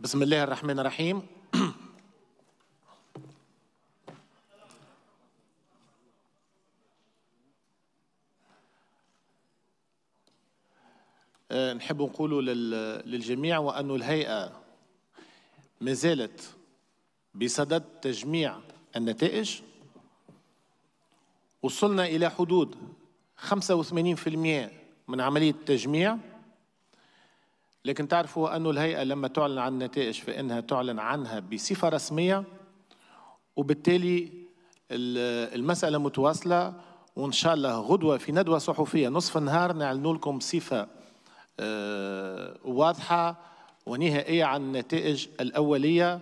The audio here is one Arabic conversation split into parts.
بسم الله الرحمن الرحيم آه، نحب نقول للجميع وأن الهيئة ما زالت بصدد تجميع النتائج وصلنا إلى حدود 85% من عملية التجميع لكن تعرفوا أنه الهيئة لما تعلن عن النتائج فإنها تعلن عنها بصفة رسمية وبالتالي المسألة متواصلة وإن شاء الله غدوة في ندوة صحفية نصف النهار نعلن لكم صفة آه، واضحة ونهائية عن النتائج الأولية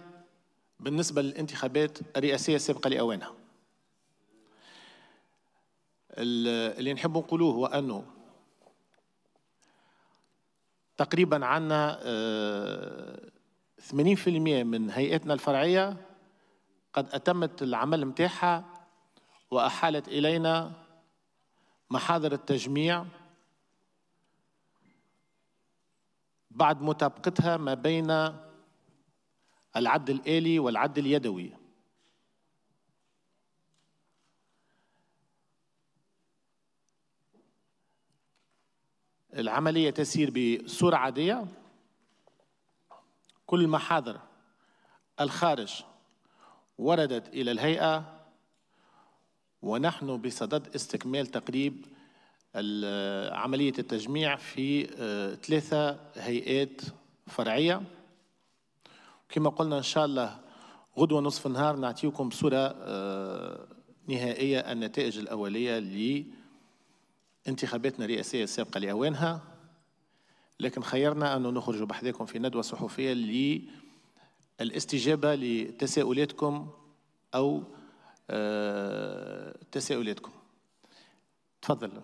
بالنسبة للانتخابات الرئاسية السابقة لأوانها اللي نحب نقولوه هو أنه تقريبا عندنا 80% آه، من هيئتنا الفرعيه قد اتمت العمل متاعها واحالت الينا محاضر التجميع بعد مطابقتها ما بين العد الآلي والعد اليدوي العملية تسير بصورة عادية كل المحاضر الخارج وردت إلى الهيئة ونحن بصدد استكمال تقريب عملية التجميع في آه، ثلاثة هيئات فرعية كما قلنا إن شاء الله غدوة نصف النهار نعطيكم صورة آه، نهائية النتائج الأولية انتخاباتنا الرئاسية السابقة لأوانها لكن خيرنا أن نخرج بحذاكم في ندوة صحفية للاستجابة لتساؤلاتكم أو آه، تساؤلاتكم تفضل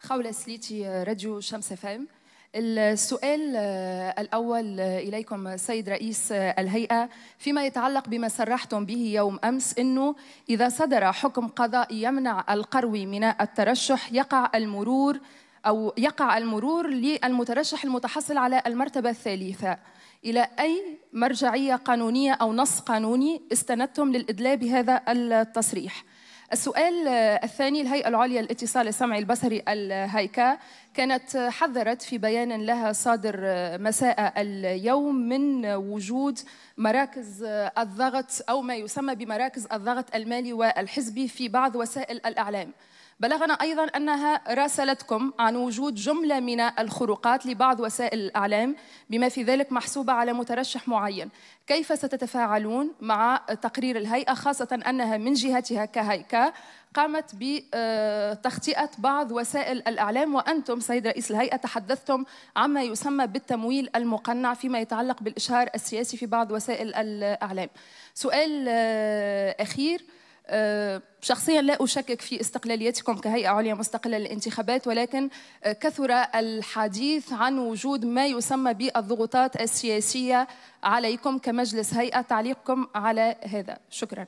خولة سليتي راديو شمس فام السؤال آه، الأول آه، إليكم سيد رئيس آه، الهيئة فيما يتعلق بما صرحتم به يوم أمس أنه إذا صدر حكم قضائي يمنع القروي من الترشح يقع المرور أو يقع المرور للمترشح المتحصل على المرتبة الثالثة إلى أي مرجعية قانونية أو نص قانوني استندتم للإدلاء بهذا التصريح؟ السؤال آه، الثاني الهيئة العليا للاتصال السمعي البصري الهيكا كانت آه، حذرت في بيان لها صادر آه، مساء اليوم من وجود مراكز الضغط أو ما يسمى بمراكز الضغط المالي والحزبي في بعض وسائل الإعلام بلغنا أيضا أنها راسلتكم عن وجود جملة من الخروقات لبعض وسائل الإعلام بما في ذلك محسوبة على مترشح معين كيف ستتفاعلون مع تقرير الهيئة خاصة أنها من جهتها كهيئة قامت بتخطئة بعض وسائل الإعلام وأنتم سيد رئيس الهيئة تحدثتم عما يسمى بالتمويل المقنع فيما يتعلق بالإشهار السياسي في بعض وسائل الإعلام سؤال آه، أخير آه، شخصيا لا أشكك في استقلاليتكم كهيئة عليا مستقلة للانتخابات ولكن آه، كثر الحديث عن وجود ما يسمى بالضغوطات السياسية عليكم كمجلس هيئة تعليقكم على هذا شكرا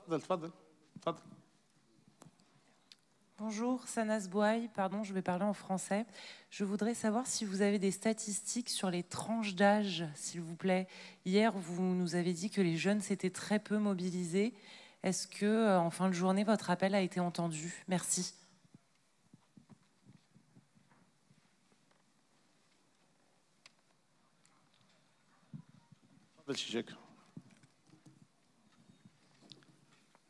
تفضل تفضل Bonjour, Sanas Bouaï, pardon, je vais parler en français. Je voudrais savoir si vous avez des statistiques sur les tranches d'âge, s'il vous plaît. Hier, vous nous avez dit que les jeunes s'étaient très peu mobilisés. Est-ce que, euh, en fin de journée, votre appel a été entendu Merci.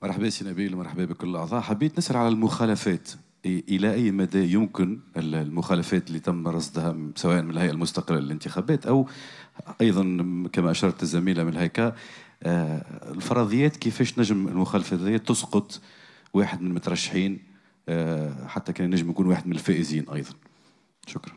مرحبا سي نبيل مرحبا بكل الاعضاء حبيت نسال على المخالفات الى اي مدى يمكن المخالفات اللي تم رصدها سواء من الهيئه المستقله للانتخابات او ايضا كما اشرت الزميله من الهيكا آه، الفرضيات كيفاش نجم المخالفات هذه تسقط واحد من المترشحين آه، حتى كان نجم يكون واحد من الفائزين ايضا شكرا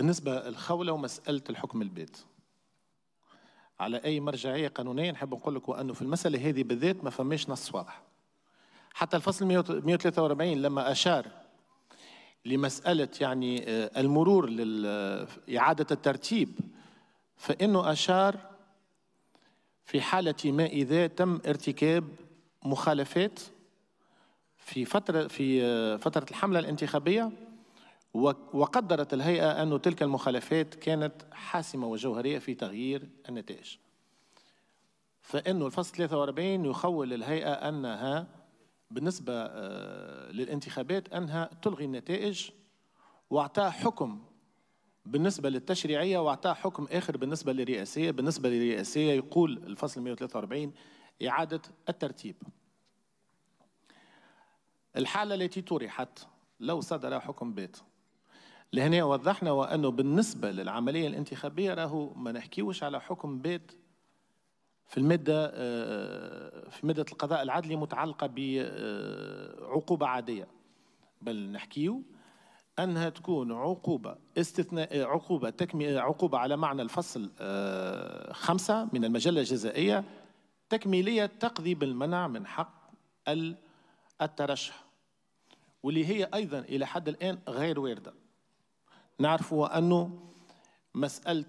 بالنسبة الخولة ومسألة الحكم البيت على أي مرجعية قانونية نحب نقول لك وأنه في المسألة هذه بالذات ما فماش نص واضح حتى الفصل 143 لما أشار لمسألة يعني آه، المرور لإعادة آه، الترتيب فإنه أشار في حالة ما إذا تم ارتكاب مخالفات في فترة في آه، فترة الحملة الانتخابية وقدرت الهيئة أن تلك المخالفات كانت حاسمة وجوهرية في تغيير النتائج فإنه الفصل 43 يخول الهيئة أنها بالنسبة آه، للانتخابات أنها تلغي النتائج واعطاها حكم بالنسبة للتشريعية واعطاها حكم آخر بالنسبة للرئاسية بالنسبة للرئاسية يقول الفصل 143 إعادة الترتيب الحالة التي طرحت لو صدر حكم بيت لهنا وضحنا وأنه بالنسبة للعملية الانتخابية راهو ما نحكيوش على حكم بيت في المادة آه، في مادة القضاء العدلي متعلقة بعقوبة عادية بل نحكيو أنها تكون عقوبة استثناء آه، عقوبة تكمي آه، عقوبة على معنى الفصل خمسة من المجلة الجزائية تكميلية تقضي بالمنع من حق الترشح واللي هي أيضا إلى حد الآن غير واردة نعرفوا أنه مسألة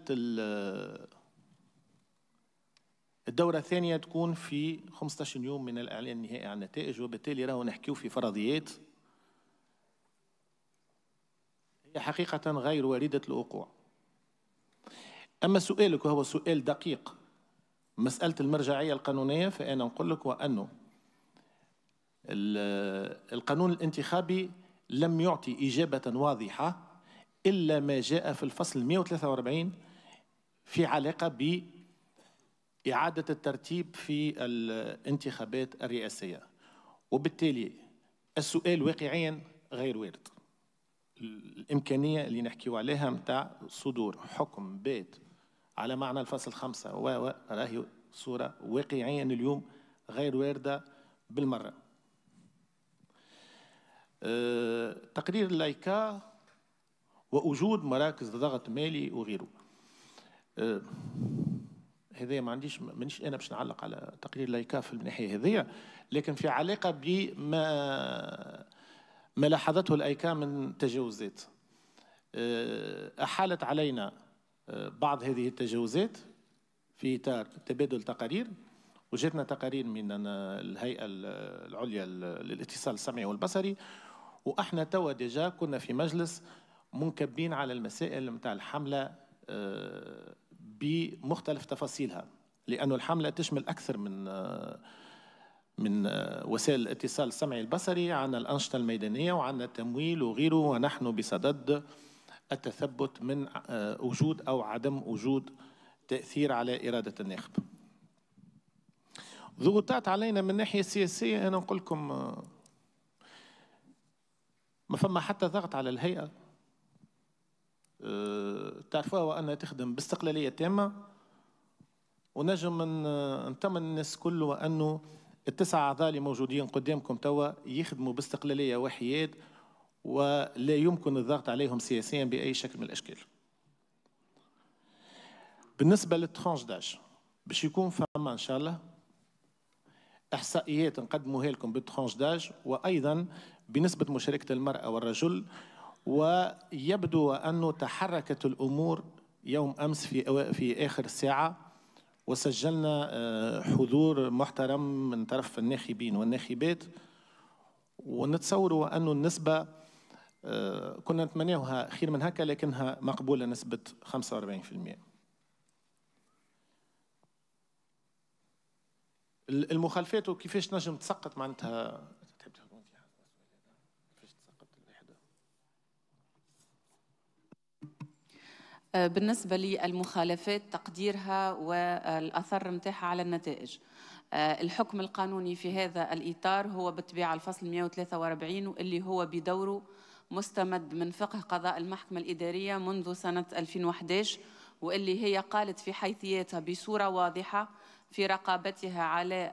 الدورة الثانية تكون في 15 يوم من الإعلان النهائي عن النتائج وبالتالي راهو نحكيو في فرضيات هي حقيقة غير واردة الوقوع أما سؤالك وهو سؤال دقيق مسألة المرجعية القانونية فأنا نقول لك وأنه القانون الانتخابي لم يعطي إجابة واضحة إلا ما جاء في الفصل 143 في علاقة ب إعادة الترتيب في الانتخابات الرئاسية وبالتالي السؤال واقعيا غير وارد الإمكانية اللي نحكيو عليها متاع صدور حكم بيت على معنى الفصل خمسة و راهي صورة واقعيا اليوم غير واردة بالمرة أه تقرير لايكا ووجود مراكز ضغط مالي وغيره أه، هذايا ما عنديش مانيش انا باش نعلق على تقرير لايكاف من الناحيه هذه لكن في علاقه بما ما لاحظته الايكا من تجاوزات أه، احالت علينا أه، بعض هذه التجاوزات في اطار تبادل تقارير وجاتنا تقارير من الهيئه العليا للاتصال السمعي والبصري واحنا توا ديجا كنا في مجلس منكبين على المسائل متاع الحملة آه، بمختلف تفاصيلها لأن الحملة تشمل أكثر من آه، من آه، وسائل الاتصال السمعي البصري عن الأنشطة الميدانية وعن التمويل وغيره ونحن بصدد التثبت من وجود أو عدم وجود تأثير على إرادة الناخب ضغوطات علينا من الناحية السياسية أنا نقول لكم ما فما حتى ضغط على الهيئة أه، تعرفوها وأنها تخدم باستقلالية تامة ونجم نطمن الناس كل وأنه التسعة أعضاء اللي موجودين قدامكم توا يخدموا باستقلالية وحياد ولا يمكن الضغط عليهم سياسيا بأي شكل من الأشكال بالنسبة للترانش داج باش يكون فما إن شاء الله إحصائيات نقدموها لكم بالترانش داج وأيضا بنسبة مشاركة المرأة والرجل ويبدو أنه تحركت الأمور يوم أمس في في آخر ساعة وسجلنا آه، حضور محترم من طرف الناخبين والناخبات ونتصور أنه النسبة آه، كنا نتمناوها خير من هكا لكنها مقبولة نسبة 45% المخالفات وكيفاش نجم تسقط معناتها آه، بالنسبه للمخالفات تقديرها والاثر نتاعها على النتائج آه، الحكم القانوني في هذا الاطار هو بالطبيعه الفصل 143 واللي هو بدوره مستمد من فقه قضاء المحكمه الاداريه منذ سنه 2011 واللي هي قالت في حيثياتها بصوره واضحه في رقابتها على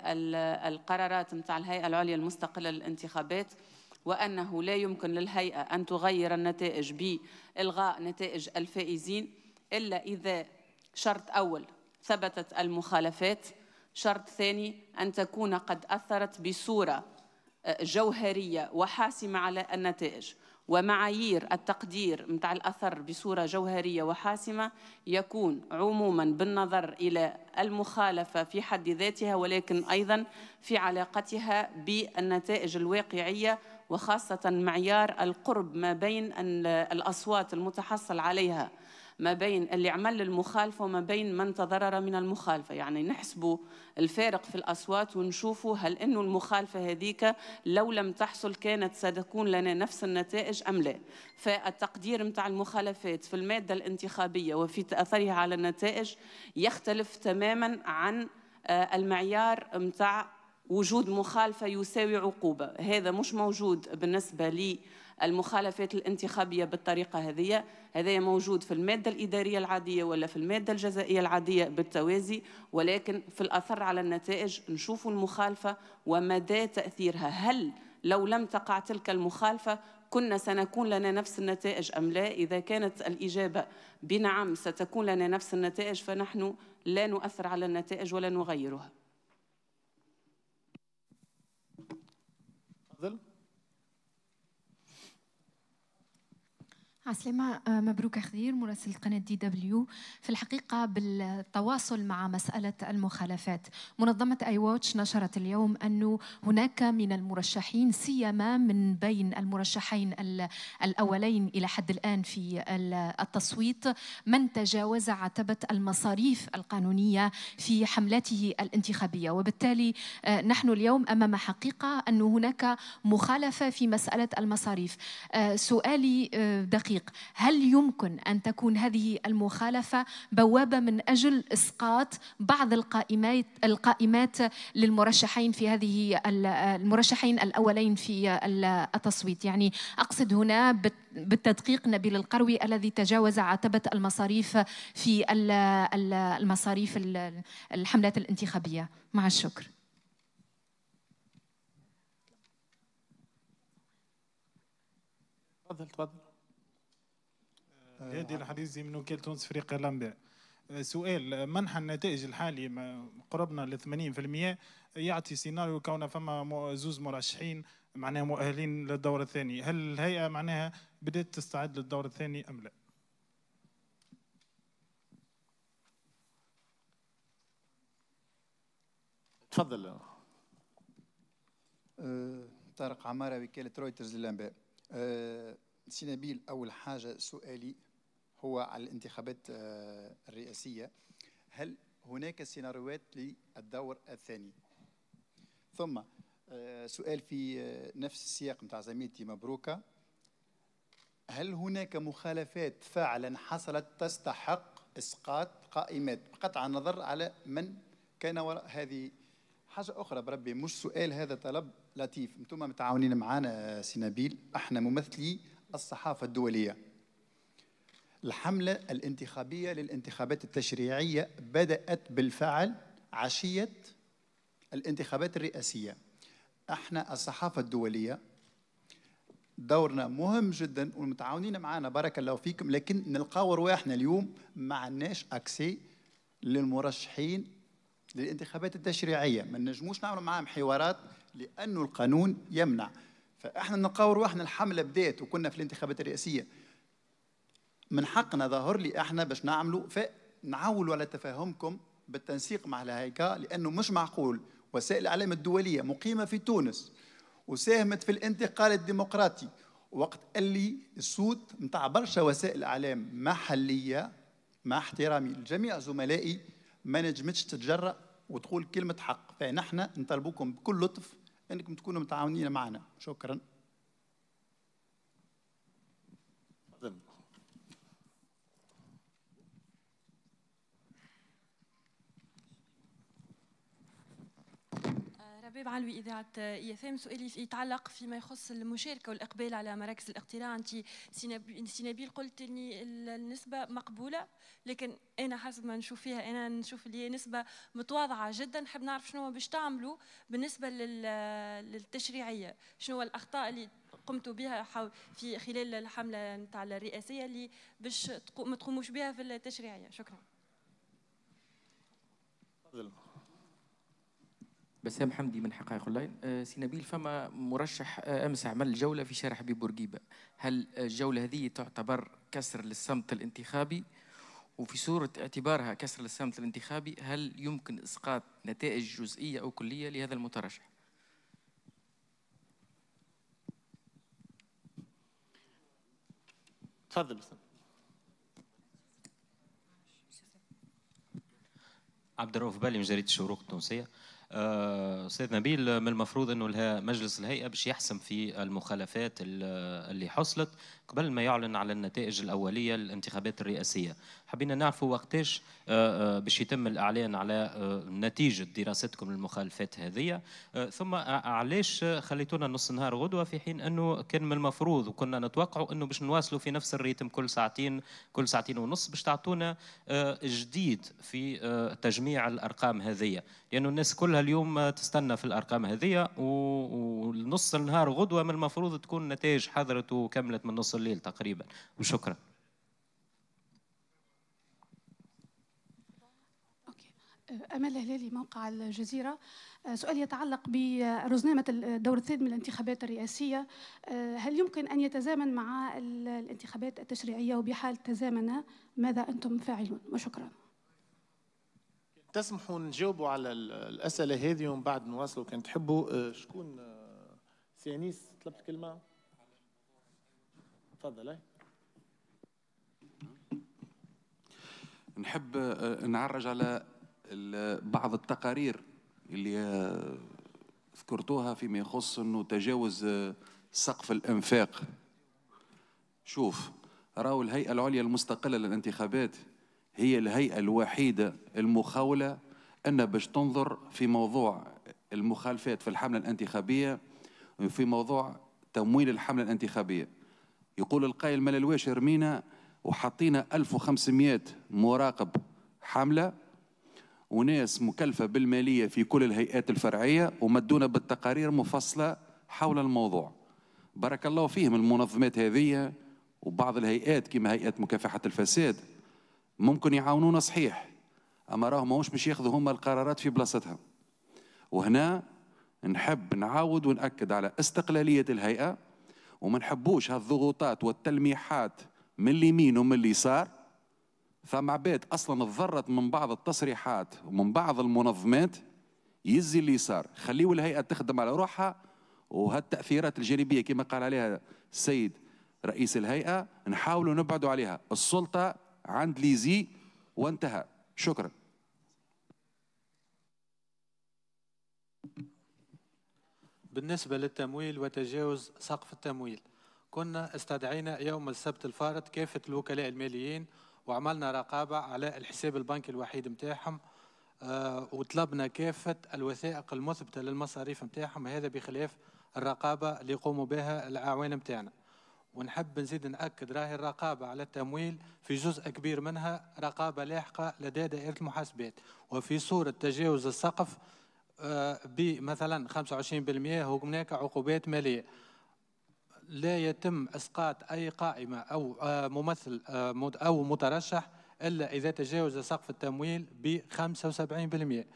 القرارات نتاع الهيئه العليا المستقله للانتخابات وأنه لا يمكن للهيئة أن تغير النتائج بإلغاء نتائج الفائزين إلا إذا شرط أول ثبتت المخالفات شرط ثاني أن تكون قد أثرت بصورة آه، جوهرية وحاسمة على النتائج ومعايير التقدير متاع الأثر بصورة جوهرية وحاسمة يكون عموما بالنظر إلى المخالفة في حد ذاتها ولكن أيضا في علاقتها بالنتائج الواقعية وخاصة معيار القرب ما بين الأصوات المتحصل عليها ما بين اللي عمل المخالفة وما بين من تضرر من المخالفة يعني نحسبوا الفارق في الأصوات ونشوفوا هل أنه المخالفة هذيك لو لم تحصل كانت ستكون لنا نفس النتائج أم لا فالتقدير متاع المخالفات في المادة الانتخابية وفي تأثرها على النتائج يختلف تماما عن آه، المعيار متاع وجود مخالفه يساوي عقوبه هذا مش موجود بالنسبه للمخالفات الانتخابيه بالطريقه هذه هذا موجود في الماده الاداريه العاديه ولا في الماده الجزائيه العاديه بالتوازي ولكن في الاثر على النتائج نشوف المخالفه ومدى تاثيرها هل لو لم تقع تلك المخالفه كنا سنكون لنا نفس النتائج ام لا اذا كانت الاجابه بنعم ستكون لنا نفس النتائج فنحن لا نؤثر على النتائج ولا نغيرها تفضل عسلامة آه، مبروك خدير مراسل قناة دي دبليو في الحقيقة بالتواصل مع مسألة المخالفات منظمة اي واتش نشرت اليوم أنه هناك من المرشحين سيما من بين المرشحين الأولين إلى حد الآن في التصويت من تجاوز عتبة المصاريف القانونية في حملاته الانتخابية وبالتالي آه، نحن اليوم أمام حقيقة أن هناك مخالفة في مسألة المصاريف آه، سؤالي دقيق الطريق هل يمكن أن تكون هذه المخالفة بوابة من أجل إسقاط بعض القائمات, القائمات للمرشحين في هذه المرشحين الأولين في التصويت يعني أقصد هنا بالتدقيق نبيل القروي الذي تجاوز عتبة المصاريف في المصاريف الحملات الانتخابية مع الشكر تفضل تفضل هذه آه، آه. الحديث من وكاله تونس افريقيا الانباء آه، سؤال منح النتائج الحالي قربنا ل 80% يعطي سيناريو كون فما زوز مرشحين معناها مؤهلين للدور الثاني هل الهيئه معناها بدات تستعد للدور الثاني ام لا؟ تفضل طارق عماره وكاله رويترز للانباء سي نبيل اول حاجه سؤالي هو على الانتخابات آه، الرئاسية هل هناك سيناريوهات للدور الثاني ثم آه، سؤال في آه، نفس السياق نتاع زميلتي مبروكة هل هناك مخالفات فعلا حصلت تستحق اسقاط قائمات قطع النظر على من كان وراء هذه حاجه اخرى بربي مش سؤال هذا طلب لطيف انتم متعاونين معنا سي نبيل احنا ممثلي الصحافه الدوليه الحملة الانتخابية للانتخابات التشريعية بدأت بالفعل عشية الانتخابات الرئاسية احنا الصحافة الدولية دورنا مهم جدا والمتعاونين معنا بارك الله فيكم لكن نلقاو رواحنا اليوم ما عندناش اكسي للمرشحين للانتخابات التشريعية ما نجموش نعملوا معاهم حوارات لأنه القانون يمنع فاحنا نلقاو رواحنا الحملة بدات وكنا في الانتخابات الرئاسية من حقنا ظهر لي احنا باش نعملوا نعولوا على تفاهمكم بالتنسيق مع الهيكا لانه مش معقول وسائل الاعلام الدوليه مقيمه في تونس وساهمت في الانتقال الديمقراطي وقت اللي الصوت نتاع برشا وسائل اعلام محليه مع احترامي لجميع زملائي ما نجمتش تتجرأ وتقول كلمه حق فنحن نطلبوكم بكل لطف انكم تكونوا متعاونين معنا شكرا شباب علوي اذاعه اي اف ام سؤالي يتعلق فيما يخص المشاركه والاقبال على مراكز الاقتراع انت سينابيل قلت ان النسبه مقبوله لكن انا حسب ما نشوف فيها انا نشوف اللي هي نسبه متواضعه جدا نحب نعرف شنو باش تعملوا بالنسبه للتشريعيه شنو الاخطاء اللي قمتوا بها في خلال الحمله نتاع الرئاسيه اللي باش ما تقوموش بها في التشريعيه شكرا بسام حمدي من حقائق اللاين آه، سي نبيل فما مرشح آه، امس عمل جوله في شارع حبيب بورقيبه هل الجوله هذه تعتبر كسر للصمت الانتخابي وفي صورة اعتبارها كسر للصمت الانتخابي هل يمكن إسقاط نتائج جزئية أو كلية لهذا المترشح؟ تفضل عبد الرؤوف بالي من جريدة الشروق التونسية استاذ آه، نبيل من المفروض انه مجلس الهيئه باش يحسم في المخالفات اللي حصلت قبل ما يعلن على النتائج الأولية للانتخابات الرئاسية حبينا نعرفوا وقتاش آه، آه، باش يتم الإعلان على آه، نتيجة دراستكم للمخالفات هذه ثم علاش خليتونا نص نهار غدوة في حين أنه كان من المفروض وكنا نتوقعوا أنه باش نواصلوا في نفس الريتم كل ساعتين كل ساعتين ونص باش تعطونا جديد في تجميع الأرقام هذه لأنه الناس كلها اليوم تستنى في الأرقام هذه و ونص النهار غدوة من المفروض تكون نتائج حضرته وكملت من نص الليل تقريبا وشكرا أمل هلالي موقع الجزيرة سؤال يتعلق برزنامة الدور الثالث من الانتخابات الرئاسية هل يمكن أن يتزامن مع الانتخابات التشريعية وبحال تزامن ماذا أنتم فاعلون وشكرا تسمحوا نجاوبوا على الأسئلة هذه ومن بعد نواصلوا كان تحبوا آه، شكون آه، سي انيس طلبت كلمه تفضل نحب آه، نعرج على بعض التقارير اللي آه، ذكرتوها فيما يخص انه تجاوز آه، سقف الانفاق شوف راو الهيئه العليا المستقله للانتخابات هي الهيئه الوحيده المخوله ان باش تنظر في موضوع المخالفات في الحمله الانتخابيه في موضوع تمويل الحملة الانتخابية يقول القائل ما للواش رمينا وحطينا 1500 مراقب حملة وناس مكلفة بالمالية في كل الهيئات الفرعية ومدونا بالتقارير مفصلة حول الموضوع بارك الله فيهم المنظمات هذه وبعض الهيئات كما هيئة مكافحة الفساد ممكن يعاونونا صحيح أما راهم ماهوش باش ياخذوا هما القرارات في بلاصتها وهنا نحب نعاود ونأكد على استقلالية الهيئة وما نحبوش هالضغوطات والتلميحات من اليمين ومن اليسار ثم عباد اصلا تضرت من بعض التصريحات ومن بعض المنظمات يزي اليسار خليوا الهيئه تخدم على روحها وهالتاثيرات الجانبيه كما قال عليها السيد رئيس الهيئه نحاولوا نبعدوا عليها السلطه عند ليزي وانتهى شكرا بالنسبة للتمويل وتجاوز سقف التمويل كنا استدعينا يوم السبت الفارط كافة الوكلاء الماليين وعملنا رقابة على الحساب البنكي الوحيد متاعهم آه، وطلبنا كافة الوثائق المثبتة للمصاريف متاعهم هذا بخلاف الرقابة اللي يقوموا بها الأعوان متاعنا ونحب نزيد نأكد راهي الرقابة على التمويل في جزء كبير منها رقابة لاحقة لدى دائرة المحاسبات وفي صورة تجاوز السقف بمثلا 25% هناك عقوبات ماليه لا يتم اسقاط اي قائمه او آه، ممثل آه، او مترشح الا اذا تجاوز سقف التمويل ب 75%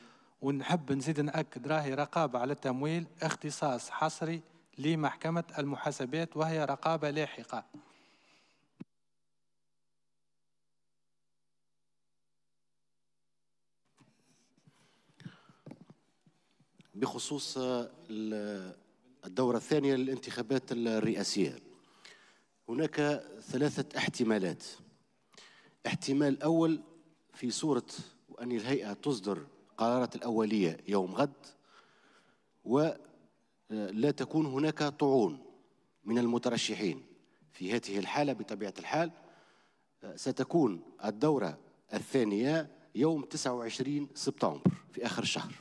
ونحب نزيد ناكد راهي رقابه على التمويل اختصاص حصري لمحكمه المحاسبات وهي رقابه لاحقه بخصوص آه، الدورة الثانية للانتخابات الرئاسية هناك ثلاثة احتمالات احتمال أول في صورة أن الهيئة تصدر قرارات الأولية يوم غد ولا آه، تكون هناك طعون من المترشحين في هذه الحالة بطبيعة الحال آه، ستكون الدورة الثانية يوم 29 سبتمبر في آخر الشهر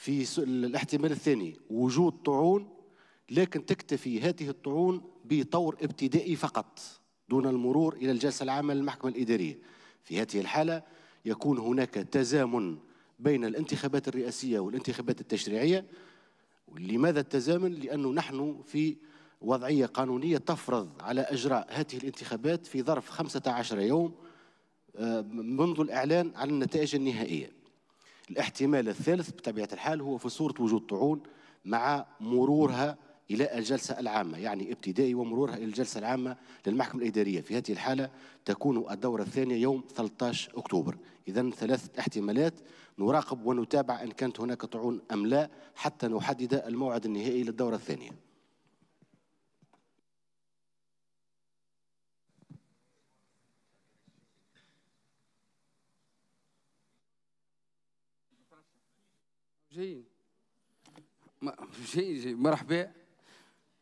في الاحتمال الثاني وجود طعون لكن تكتفي هذه الطعون بطور ابتدائي فقط دون المرور إلى الجلسة العامة للمحكمة الإدارية في هذه الحالة يكون هناك تزامن بين الانتخابات الرئاسية والانتخابات التشريعية لماذا التزامن؟ لأنه نحن في وضعية قانونية تفرض على إجراء هذه الانتخابات في ظرف 15 يوم آه، منذ الإعلان عن النتائج النهائية الاحتمال الثالث بطبيعة الحال هو في صورة وجود طعون مع مرورها إلى الجلسة العامة يعني ابتدائي ومرورها إلى الجلسة العامة للمحكمة الإدارية في هذه الحالة تكون الدورة الثانية يوم 13 أكتوبر إذا ثلاثة احتمالات نراقب ونتابع إن كانت هناك طعون أم لا حتى نحدد الموعد النهائي للدورة الثانية جايين جايين جايين مرحبا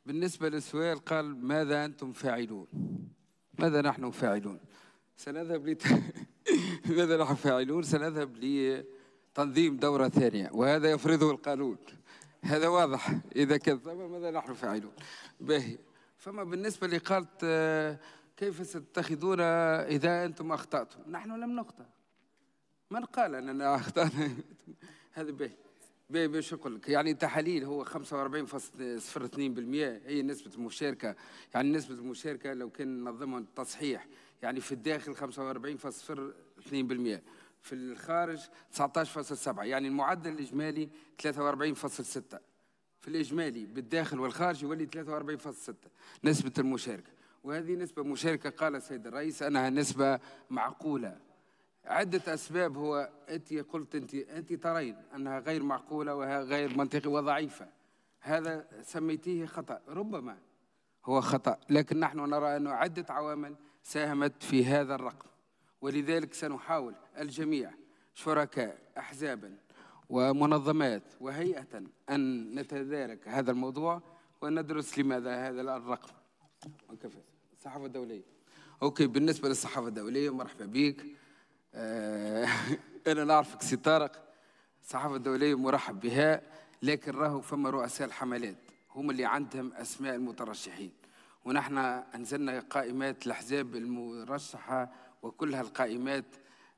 بالنسبة للسؤال قال ماذا أنتم فاعلون ماذا نحن فاعلون سنذهب لت... ماذا نحن فاعلون سنذهب لتنظيم دورة ثانية وهذا يفرضه القانون هذا واضح إذا كذب ماذا نحن فاعلون باهي فما بالنسبة اللي قالت آه، كيف ستتخذون إذا أنتم أخطأتم نحن لم نخطأ من قال أننا أخطأنا هذا باهي باش نقول لك يعني تحاليل هو 45.02% هي نسبة المشاركة يعني نسبة المشاركة لو كان ننظمها التصحيح يعني في الداخل 45.02% في الخارج 19.7 يعني المعدل الإجمالي 43.6 في الإجمالي بالداخل والخارج يولي 43.6 نسبة المشاركة وهذه نسبة مشاركة قال السيد الرئيس أنها نسبة معقولة عدة أسباب هو أنت قلت أنت أنت ترين أنها غير معقولة وهي غير منطقية وضعيفة هذا سميتيه خطأ ربما هو خطأ لكن نحن نرى أنه عدة عوامل ساهمت في هذا الرقم ولذلك سنحاول الجميع شركاء أحزابا ومنظمات وهيئة أن نتدارك هذا الموضوع وندرس لماذا هذا الرقم الصحافة الدولية أوكي بالنسبة للصحافة الدولية مرحبا بك آه، انا نعرفك سي طارق الصحافه الدوليه مرحب بها لكن راهو فما رؤساء الحملات هم اللي عندهم اسماء المترشحين ونحن انزلنا قائمات الاحزاب المرشحه وكلها القائمات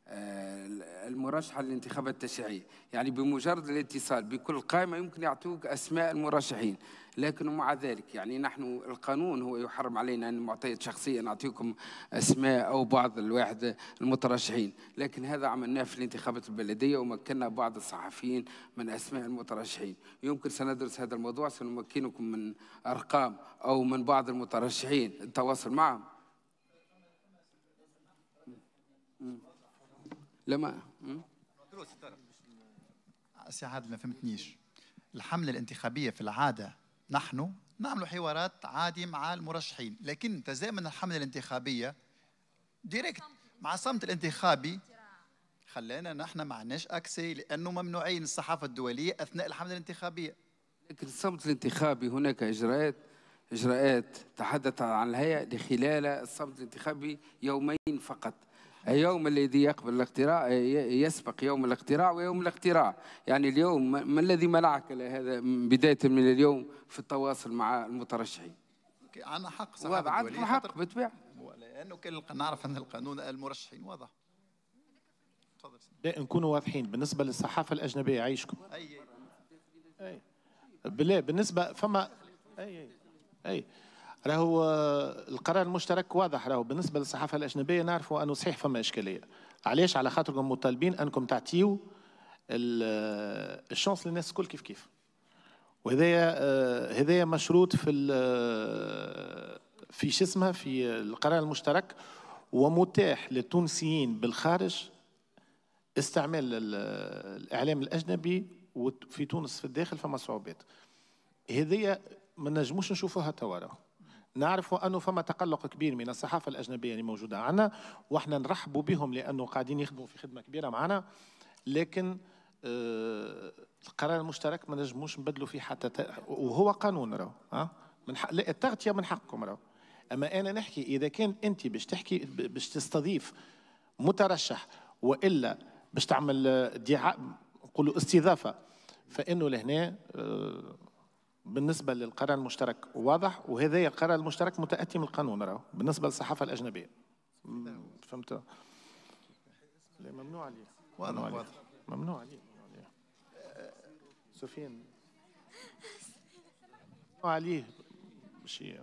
آه، المرشحة للانتخابات التشريعية يعني بمجرد الاتصال بكل قائمة يمكن يعطوك أسماء المرشحين لكن مع ذلك يعني نحن القانون هو يحرم علينا أن معطيات شخصية نعطيكم أسماء أو بعض الواحد المترشحين لكن هذا عملناه في الانتخابات البلدية ومكنا بعض الصحفيين من أسماء المترشحين يمكن سندرس هذا الموضوع سنمكنكم من أرقام أو من بعض المترشحين التواصل معهم لما سي عادل ما فهمتنيش الحملة الانتخابية في العادة نحن نعمل حوارات عادي مع المرشحين لكن تزامن الحملة الانتخابية ديريكت مع صمت الانتخابي خلانا نحن ما عندناش اكسي لانه ممنوعين الصحافه الدوليه اثناء الحمله الانتخابيه. لكن الصمت الانتخابي هناك اجراءات اجراءات تحدث عن الهيئه لخلال الصمت الانتخابي يومين فقط. اليوم الذي يقبل الاقتراع يسبق يوم الاقتراع ويوم الاقتراع يعني اليوم ما الذي منعك هذا بداية من اليوم في التواصل مع المترشحين عندنا حق صاحب عندكم حق بالطبيعة لأنه كان نعرف أن القانون المرشحين واضح تفضل نكونوا واضحين بالنسبة للصحافة الأجنبية عايشكم أي أي بالنسبة فما أي أي, أي. راهو آه، القرار المشترك واضح راهو بالنسبه للصحافه الاجنبيه نعرفوا انه صحيح فما اشكاليه علاش على خاطركم مطالبين انكم تعطيو آه، الشانس للناس الكل كيف كيف وهذايا آه، هذايا مشروط في في شو اسمه في القرار المشترك ومتاح للتونسيين بالخارج استعمال الاعلام الاجنبي وفي تونس في الداخل فما صعوبات هذه ما نجموش نشوفوها توا نعرف أنه فما تقلق كبير من الصحافة الأجنبية اللي موجودة عنا وإحنا نرحبوا بهم لأنه قاعدين يخدموا في خدمة كبيرة معنا لكن آه القرار المشترك ما نجموش نبدلوا فيه حتى ت... وهو قانون راهو ها من حق... التغطية من حقكم راهو أما أنا نحكي إذا كان أنت باش تحكي باش تستضيف مترشح وإلا باش تعمل دعاء نقولوا استضافة فإنه لهنا آه بالنسبة للقرار المشترك واضح وهذا القرار المشترك متأتي من القانون راه بالنسبة للصحافة الأجنبية فهمت ممنوع عليه ممنوع عليه ممنوع عليه سفين ممنوع عليه شيء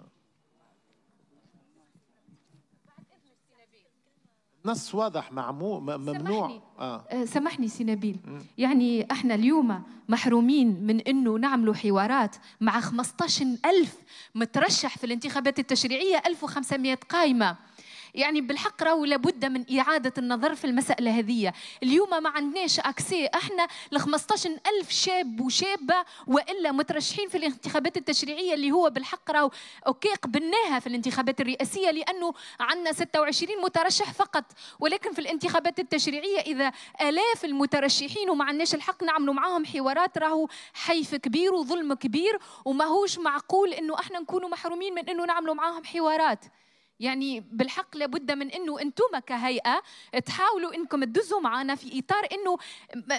نص واضح معمو ممنوع سمحني, آه. آه، سمحني سينابيل يعني احنا اليوم محرومين من انه نعملوا حوارات مع 15 ألف مترشح في الانتخابات التشريعية 1500 قائمة يعني بالحق راهو لابد من إعادة النظر في المسألة هذه اليوم ما عندناش أكسي احنا ل 15 ألف شاب وشابة وإلا مترشحين في الانتخابات التشريعية اللي هو بالحق راهو أوكي قبلناها في الانتخابات الرئاسية لأنه عندنا 26 مترشح فقط ولكن في الانتخابات التشريعية إذا آلاف المترشحين وما عندناش الحق نعملوا معاهم حوارات راهو حيف كبير وظلم كبير وماهوش معقول انه احنا نكونوا محرومين من انه نعملوا معاهم حوارات يعني بالحق لابد من انه انتم كهيئه تحاولوا انكم تدزوا معنا في اطار انه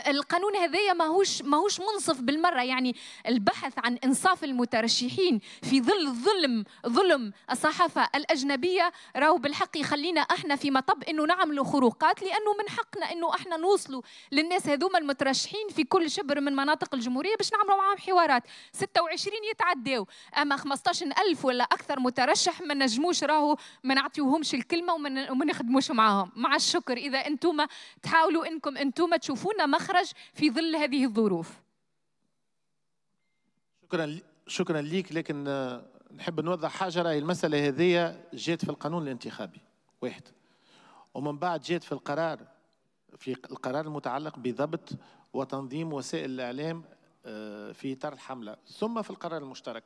القانون هذايا ماهوش ماهوش منصف بالمره يعني البحث عن انصاف المترشحين في ظل ظلم ظلم الصحافه الاجنبيه راهو بالحق يخلينا احنا في مطب انه نعملوا خروقات لانه من حقنا انه احنا نوصلوا للناس هذوما المترشحين في كل شبر من مناطق الجمهوريه باش نعملوا معاهم حوارات 26 يتعداو اما 15000 ولا اكثر مترشح ما نجموش راهو ما نعطيوهمش الكلمه وما نخدموش معاهم مع الشكر اذا انتم تحاولوا انكم انتم تشوفونا مخرج في ظل هذه الظروف شكرا شكرا ليك لكن آه، نحب نوضح حاجه راهي المساله هذه جات في القانون الانتخابي واحد ومن بعد جات في القرار في القرار المتعلق بضبط وتنظيم وسائل الاعلام آه، في اطار الحمله ثم في القرار المشترك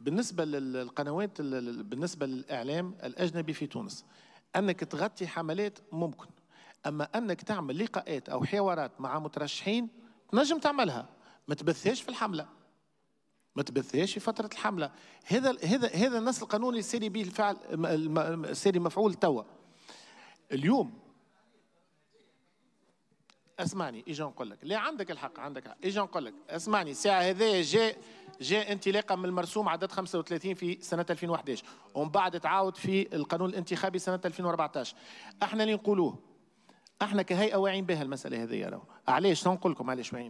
بالنسبه للقنوات بالنسبه للاعلام الاجنبي في تونس انك تغطي حملات ممكن اما انك تعمل لقاءات او حوارات مع مترشحين تنجم تعملها ما تبثهاش في الحمله ما تبثهاش في فتره الحمله هذا هذا هذا النص القانوني سيري به الفعل السيري مفعول توا اليوم اسمعني اجا نقول لك لا عندك الحق عندك الحق. اجا نقول لك اسمعني الساعه هذه جاء جاء انطلاقا من المرسوم عدد 35 في سنه 2011 ومن بعد تعاود في القانون الانتخابي سنه 2014 احنا اللي نقولوه احنا كهيئه واعيين بها المساله هذه راهو علاش نقول لكم علاش واعيين